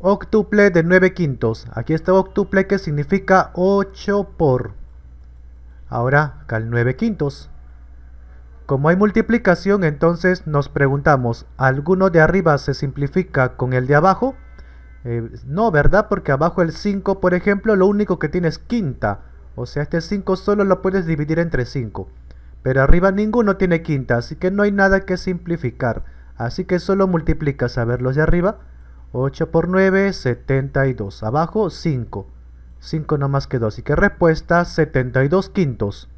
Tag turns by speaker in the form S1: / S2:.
S1: octuple de 9 quintos. Aquí está octuple que significa 8 por. Ahora acá el 9 quintos. Como hay multiplicación, entonces nos preguntamos, ¿alguno de arriba se simplifica con el de abajo? Eh, no, ¿verdad? Porque abajo el 5, por ejemplo, lo único que tiene es quinta. O sea, este 5 solo lo puedes dividir entre 5. Pero arriba ninguno tiene quinta, así que no hay nada que simplificar. Así que solo multiplicas a ver los de arriba 8 por 9, 72. Abajo, 5. 5 no más quedó, Así que respuesta, 72 quintos.